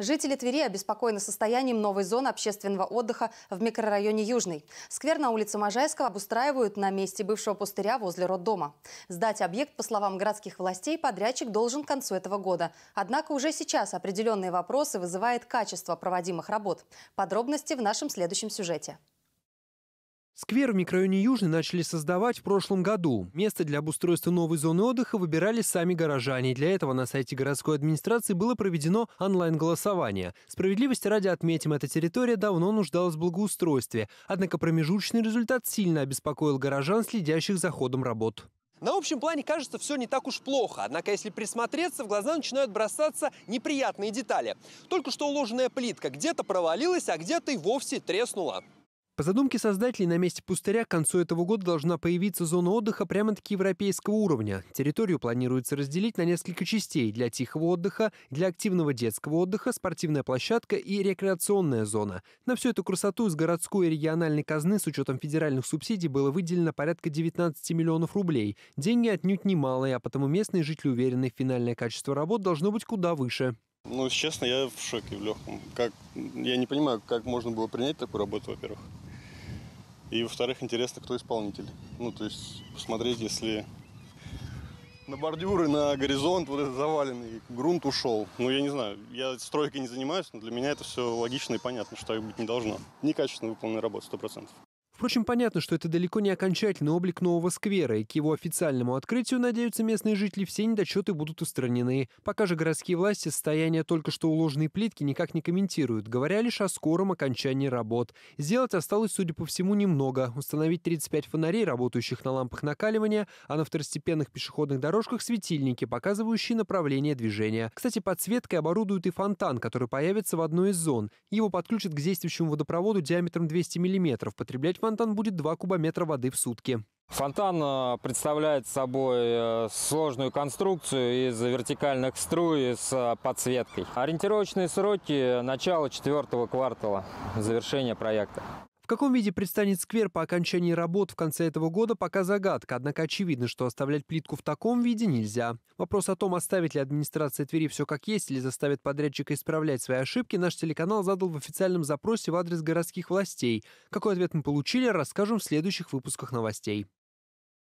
Жители Твери обеспокоены состоянием новой зоны общественного отдыха в микрорайоне Южный. Сквер на улице Можайского обустраивают на месте бывшего пустыря возле роддома. Сдать объект, по словам городских властей, подрядчик должен к концу этого года. Однако уже сейчас определенные вопросы вызывает качество проводимых работ. Подробности в нашем следующем сюжете. Сквер в микрорайоне Южный начали создавать в прошлом году. Место для обустройства новой зоны отдыха выбирали сами горожане. Для этого на сайте городской администрации было проведено онлайн-голосование. Справедливости ради отметим, эта территория давно нуждалась в благоустройстве. Однако промежуточный результат сильно обеспокоил горожан, следящих за ходом работ. На общем плане кажется все не так уж плохо, однако если присмотреться, в глаза начинают бросаться неприятные детали. Только что уложенная плитка где-то провалилась, а где-то и вовсе треснула. По задумке создателей, на месте пустыря к концу этого года должна появиться зона отдыха прямо-таки европейского уровня. Территорию планируется разделить на несколько частей для тихого отдыха, для активного детского отдыха, спортивная площадка и рекреационная зона. На всю эту красоту из городской и региональной казны с учетом федеральных субсидий было выделено порядка 19 миллионов рублей. Деньги отнюдь немалые, а потому местные жители уверены, финальное качество работ должно быть куда выше. Ну, честно, я в шоке в легком. Как, я не понимаю, как можно было принять такую работу, во-первых. И, во-вторых, интересно, кто исполнитель. Ну, то есть, посмотреть, если на бордюры, на горизонт, вот этот заваленный, грунт ушел. Ну, я не знаю, я стройкой не занимаюсь, но для меня это все логично и понятно, что так быть не должно. Некачественно выполненная работа, сто процентов. Впрочем, понятно, что это далеко не окончательный облик нового сквера, и к его официальному открытию, надеются местные жители, все недочеты будут устранены. Пока же городские власти состояние только что уложенной плитки никак не комментируют, говоря лишь о скором окончании работ. Сделать осталось, судя по всему, немного. Установить 35 фонарей, работающих на лампах накаливания, а на второстепенных пешеходных дорожках светильники, показывающие направление движения. Кстати, подсветкой оборудуют и фонтан, который появится в одной из зон. Его подключат к действующему водопроводу диаметром 200 мм. Потреблять фонтан фонтан будет 2 кубометра воды в сутки. Фонтан э, представляет собой э, сложную конструкцию из вертикальных струй с э, подсветкой. Ориентировочные сроки – начало четвертого квартала завершения проекта каком виде предстанет сквер по окончании работ в конце этого года, пока загадка, однако очевидно, что оставлять плитку в таком виде нельзя. Вопрос о том, оставит ли администрация Твери все как есть или заставит подрядчика исправлять свои ошибки, наш телеканал задал в официальном запросе в адрес городских властей. Какой ответ мы получили, расскажем в следующих выпусках новостей.